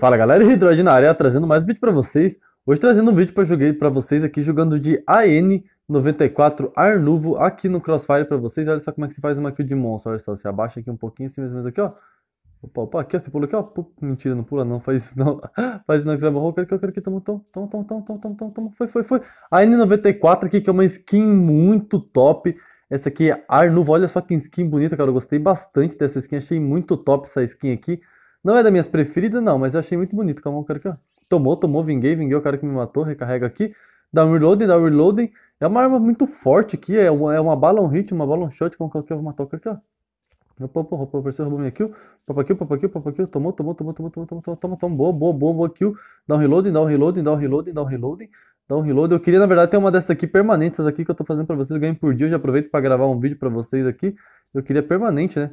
Fala galera, Hidroid na área, trazendo mais um vídeo para vocês. Hoje trazendo um vídeo para joguei para vocês aqui jogando de AN94 Arnuvo aqui no Crossfire para vocês. Olha só como é que se faz uma kill de monstro, olha só, você abaixa aqui um pouquinho assim mesmo ou aqui, ó. Opa, opa, aqui, ó, você pula aqui, ó. mentira, não pula não, faz isso não. faz isso não que você vai morrer. Eu quero que eu quero que tamo, tamo, tamo, tamo, tamo, tamo, tamo, tamo, foi, foi, foi. A 94 aqui que é uma skin muito top. Essa aqui é Arnuvo, olha só que skin bonita, cara. Eu gostei bastante dessa skin, achei muito top essa skin aqui. Não é da minhas preferidas, não, mas eu achei muito bonito. Calma, o cara que tomou, tomou, vinguei, vinguei o cara que me matou, recarrega aqui. Dá um reloading, dá um reloading. É uma arma muito forte aqui, é uma, é uma bala, um hit, uma bala, um shot, como que eu vou matar o cara aqui, ó. Opa, opa, opa, apareceu, roubou minha kill. Papa kill, papa kill, papa kill. Tomou, tomou, tomou, tomou, tomou, tomou, tomou, tomou, tomou. Boa, boa, boa, boa kill. Dá um reloading, dá um reloading, dá um reloading, dá um reloading. Dá um reload. Eu queria, na verdade, ter uma dessas aqui permanente, essas aqui que eu tô fazendo pra vocês. Eu ganho por dia, eu já aproveito pra gravar um vídeo pra vocês aqui. Eu queria permanente, né?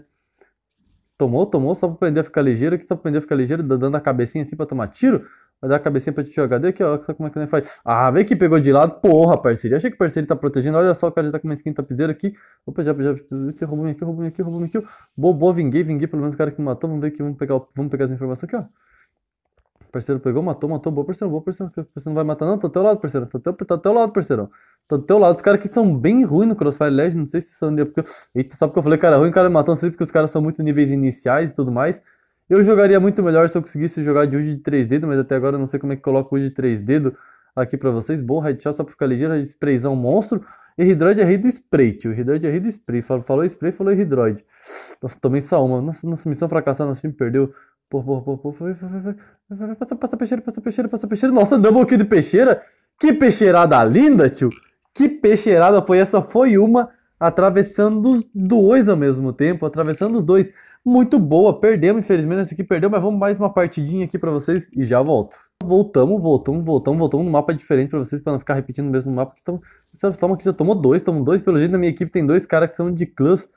Tomou, tomou, só pra aprender a ficar ligeiro, que só pra aprender a ficar ligeiro, dando a cabecinha assim pra tomar tiro. Vai dar a cabecinha pra te jogar daqui, ó. como é que ele faz. Ah, vê que pegou de lado. Porra, parceiro. achei que o parceiro tá protegendo. Olha só, o cara já tá com uma skin tapizeira aqui. Opa, já, já. Roubou minha kill, roubou minha kill, roubou minha kill. bobo vinguei, vinguei. Pelo menos o cara que me matou. Vamos ver aqui, vamos pegar, vamos pegar as informações aqui, ó. Parceiro pegou, matou, matou, boa, parceiro, boa, parceiro. Parceiro não vai matar, não, tô tá do teu lado, parceiro. Tô, tá teu, tô tá teu lado, parceiro. Tô do teu lado. Os caras que são bem ruins no Crossfire Legends, não sei se são. Porque, eita, só porque eu falei, cara, ruim, cara, matou, não sei porque os caras são muito níveis iniciais e tudo mais. Eu jogaria muito melhor se eu conseguisse jogar de UD de 3 dedos mas até agora eu não sei como é que coloco o UD de 3 dedos aqui pra vocês. Bom, headshot só pra ficar ligeiro, sprayzão monstro. E Hydroid é rei do spray, tio. Hydroid é rei do spray. Falou, falou spray, falou Hydroid. Nossa, tomei só uma. Nossa, nossa missão fracassada, nosso time perdeu. Pô, pô, pô, pô, foi, foi, foi, foi, passa, passa peixeira, passa peixeira, passa peixeira. Nossa, double kill de peixeira. Que peixeirada linda, tio. Que peixeirada foi essa? Foi uma atravessando os dois ao mesmo tempo, atravessando os dois. Muito boa, perdemos, infelizmente, essa aqui perdeu, mas vamos mais uma partidinha aqui para vocês e já volto. Voltamos, voltamos, voltamos, voltamos no mapa diferente para vocês, para não ficar repetindo o mesmo mapa. Então, vocês tomam aqui, já tomou dois, tomou dois. Pelo jeito, na minha equipe tem dois caras que são de clãs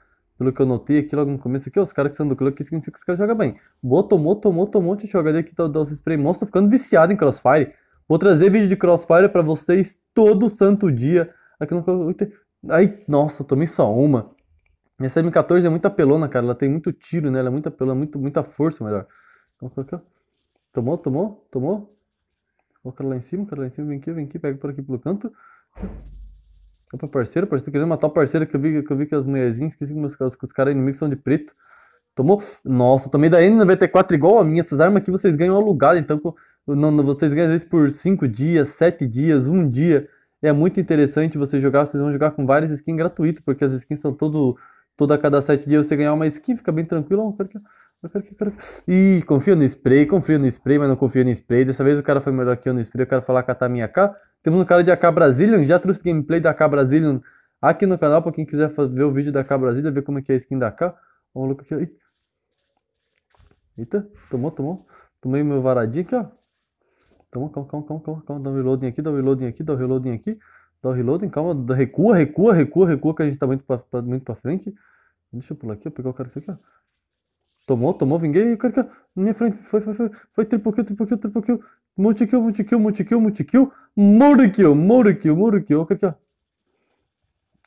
pelo que eu notei aqui logo no começo aqui, ó, os caras que são do clube significa que os caras jogam bem. Boa, tomou, tomou, tomou, deixa eu jogar aqui, tá, tá, os spray monstro, ficando viciado em Crossfire. Vou trazer vídeo de Crossfire para vocês todo santo dia. Aqui no... ai nossa, tomei só uma. Essa M14 é muito apelona, cara. Ela tem muito tiro, né? Ela é muito apelona, muito, muita força, melhor. Então, tomou, tomou, tomou. Ó, o cara lá em cima, o cara lá em cima. Vem aqui, vem aqui, pega por aqui pelo canto. Eu parceiro parceiro, parceiro, querendo matar o parceiro que eu vi que, eu vi que as mulherzinhas, esqueci que, meus, que os caras inimigos são de preto. Tomou? Nossa, tomei da N94 igual a minha. Essas armas aqui vocês ganham alugado, então não, não, vocês ganham às vezes por 5 dias, 7 dias, 1 um dia. É muito interessante você jogar, vocês vão jogar com várias skins gratuitas, porque as skins são todo, toda a cada 7 dias você ganhar uma skin, fica bem tranquilo. Ih, confio no spray, confio no spray, mas não confio no spray. Dessa vez o cara foi melhor que eu no spray. Eu quero falar a minha AK. Temos um cara de AK Brasilian. já trouxe gameplay da AK Brasilian aqui no canal. Pra quem quiser ver o vídeo da AK Brasilian, ver como é que é a skin da AK. Ó, o louco aqui, Eita. Eita, tomou, tomou. Tomei meu varadinho aqui, ó. Tomou, calma, calma, calma, calma, calma. Dá um reloading aqui, dá um reloading aqui, dá um reloading aqui. Dá um reloading, calma. Recua, recua, recua, recua, que a gente tá muito pra, pra muito pra frente. Deixa eu pular aqui, eu pegar o cara aqui, ó. Tomou, tomou, vinguei. O cara, cara, na minha frente. Foi, foi, foi. Foi triple kill, triple kill, triple kill. multi kill multikill, kill Multikill, kill multikill. kill cara, cara.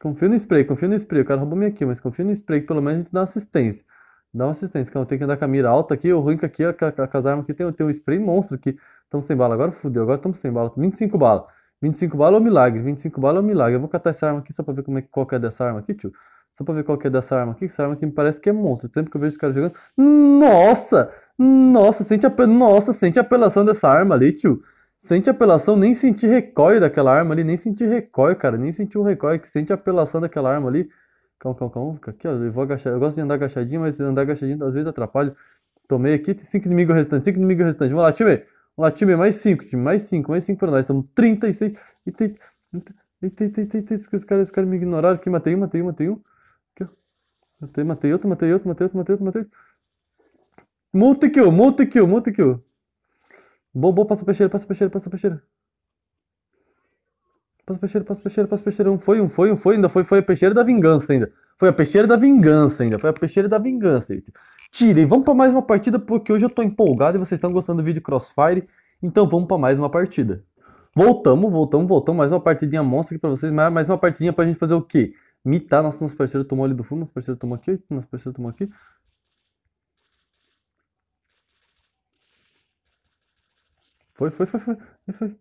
Confia no spray, confia no spray. O cara roubou minha kill, mas confia no spray que pelo menos a gente dá assistência. Dá uma assistência. Calma, tem que andar com a mira alta aqui. O ruim que aqui, com as armas aqui, tem, tem um spray monstro aqui. Estamos sem bala. Agora fudeu, agora estamos sem bala. 25 balas. 25 bala é um milagre. 25 bala é um milagre. Eu vou catar essa arma aqui só pra ver como é, qual que é dessa arma aqui, tio. Só pra ver qual que é dessa arma aqui. Essa arma aqui me parece que é monstro. Sempre que eu vejo os caras jogando. Nossa! Nossa, sente a, Nossa, sente a apelação dessa arma ali, tio. Sente a apelação, nem senti recoil daquela arma ali, nem senti recoil, cara. Nem senti o um recoil, que sente a apelação daquela arma ali. Calma, calma, calma, fica aqui, ó. Eu vou agachar. Eu gosto de andar agachadinho, mas andar agachadinho às vezes atrapalha. Tomei aqui, tem 5 inimigos restantes, 5 inimigos restantes. Vamos lá, time. Vamos lá, time, mais 5, time, mais 5, mais 5 pra nós. Estamos 36. E tem. Eita, eita, eita, os caras, os caras me ignoraram aqui, matei um, matei um, matei um. Matei, matei outro, matei outro, matei outro, matei outro, matei outro. Multi-kill, multi-kill, multi-kill. Bom, bom, passa peixeira, passa peixeira, passa peixeira. Passa peixeira, passa peixeira, passa peixeira. Um foi, um foi, um foi, ainda foi, foi a peixeira da vingança ainda. Foi a peixeira da vingança ainda, foi a peixeira da vingança. Tirei, vamos para mais uma partida porque hoje eu tô empolgado e vocês estão gostando do vídeo Crossfire. Então vamos para mais uma partida. Voltamos, voltamos, voltamos. Mais uma partidinha monstro aqui pra vocês. Mais uma partidinha pra gente fazer o quê? mitar. Nossa, nosso parceiro tomou ali do fundo, nosso parceiro tomou aqui, nosso parceiro tomou aqui. Foi, foi, foi, foi. foi.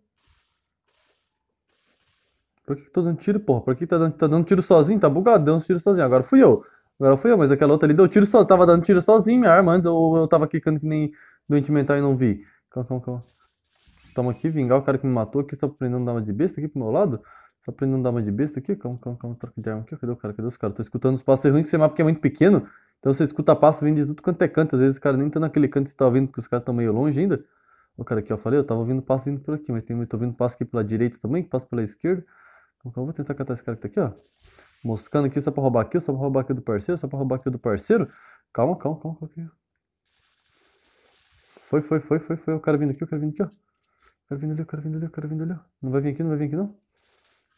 Por que, que tô tá dando tiro, porra? Por que, que tá dando, tá dando tiro sozinho? Tá bugado, deu uns tiros sozinho. Agora fui eu. Agora fui eu, mas aquela outra ali deu tiro sozinho. Tava dando tiro sozinho, minha arma antes. Ou eu, eu tava quicando que nem doente mental e não vi. Calma, calma, calma. Tamo aqui, vingar o cara que me matou aqui, só prendendo dama de besta aqui pro meu lado aprendendo a dar uma de besta aqui. Calma, calma, calma, troca de arma aqui. Cadê o cara? Cadê os caras? Tô escutando os passos. É ruim que esse mapa é muito pequeno. Então você escuta passo vindo de tudo quanto é canto. Às vezes o cara nem tá naquele canto que você tá ouvindo, porque os caras estão meio longe ainda. O cara aqui, ó, falei, eu tava ouvindo passo vindo por aqui, mas tem, eu tô ouvindo passo aqui pela direita também, passo pela esquerda. Então eu vou tentar catar esse cara que tá aqui, ó. Moscando aqui só pra roubar aqui, só pra roubar aqui do parceiro, só pra roubar aqui do parceiro. Calma, calma, calma. calma. Foi, foi, foi, foi, foi. O cara vindo aqui, o cara vindo aqui, ó. O cara vindo ali, o cara vindo ali, o cara vindo ali. Não vai vir aqui, não vai vir aqui, não.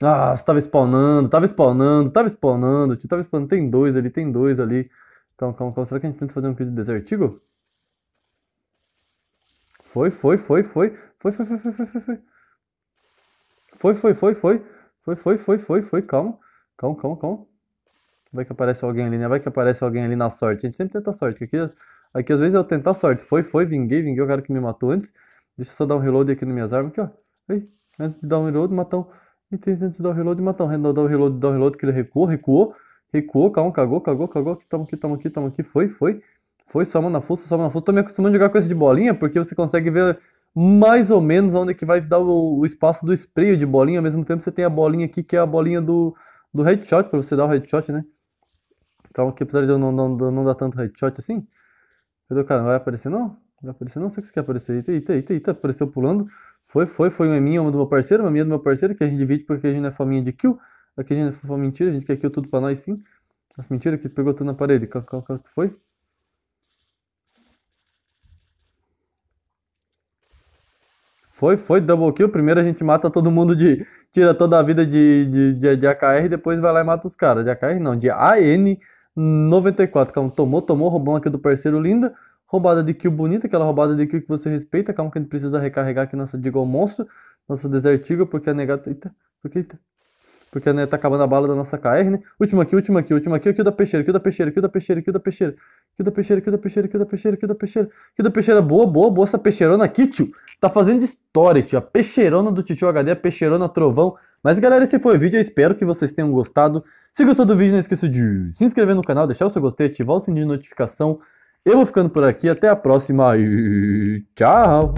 Ah, você tava spawnando, tava spawnando, tava spawnando, tava spawnando. Tem dois ali, tem dois ali. Calma, então, calma, calma. Será que a gente tenta fazer um kill de desertigo? Eagle? Foi, foi, foi, foi. Foi, foi, foi, foi, foi, foi. Foi, foi, foi, foi. Foi, foi, foi, foi, foi. Calma. Calma, calma, calma. Vai que aparece alguém ali, né? Vai que aparece alguém ali na sorte. A gente sempre tenta sorte. Aqui, aqui às vezes eu tentar sorte. Foi, foi, vinguei, vinguei o cara que me matou antes. Deixa eu só dar um reload aqui nas minhas armas. Aqui, ó. Aí, antes de dar um reload, matar um... E tentando dar o reload, matar um reload, dar o reload, dar o reload, que ele recuou, recuou, recuou, calma, cagou, cagou, cagou, aqui, tamo aqui, tamo aqui, tamo aqui, foi, foi. Foi, soma na força, soma na força. Tô me acostumando a jogar com esse de bolinha, porque você consegue ver mais ou menos onde é que vai dar o, o, espaço do spray de bolinha. Ao mesmo tempo você tem a bolinha aqui, que é a bolinha do, do headshot, para você dar o headshot, né? Calma então, que apesar de eu não, não, não dar tanto headshot assim. Cadê o cara? Não vai aparecer não? Vai aparecer, não sei o que você quer aparecer. Eita, eita, eita, eita, apareceu pulando. Foi, foi, foi uma minha, uma do meu parceiro, uma minha do meu parceiro, que a gente divide porque a gente não é faminha de kill. Aqui a gente é faminha mentira, a gente quer kill tudo pra nós sim. mentira que pegou tudo na parede. Qual, qual, qual foi? Foi, foi, double kill. Primeiro a gente mata todo mundo de. Tira toda a vida de, de, de, de AKR, depois vai lá e mata os caras. De AKR não, de AN94. Calma, tomou, tomou, roubou aqui do parceiro linda roubada de kill bonita, aquela roubada de kill que você respeita. Calma que a gente precisa recarregar aqui nossa Digo monstro, nossa Desertiga, porque a nega Eita, porque eita. Porque né, tá acabando a bala da nossa KR, né? Última aqui, última aqui, última aqui, aqui da peixeira, aqui da peixeira, aqui da peixeira, aqui da peixeira. Aqui da peixeira, aqui da peixeira, aqui da peixeira, aqui da peixeira. Aqui da peixeira, boa, boa, boa essa peixeirona aqui, tio. Tá fazendo história, tio. A peixeirona do tio HD, a peixeirona trovão. Mas galera, esse foi o vídeo, eu espero que vocês tenham gostado. Se gostou do vídeo, não esqueça de se inscrever no canal, deixar o seu gostei, ativar o sininho de notificação. Eu vou ficando por aqui, até a próxima e tchau!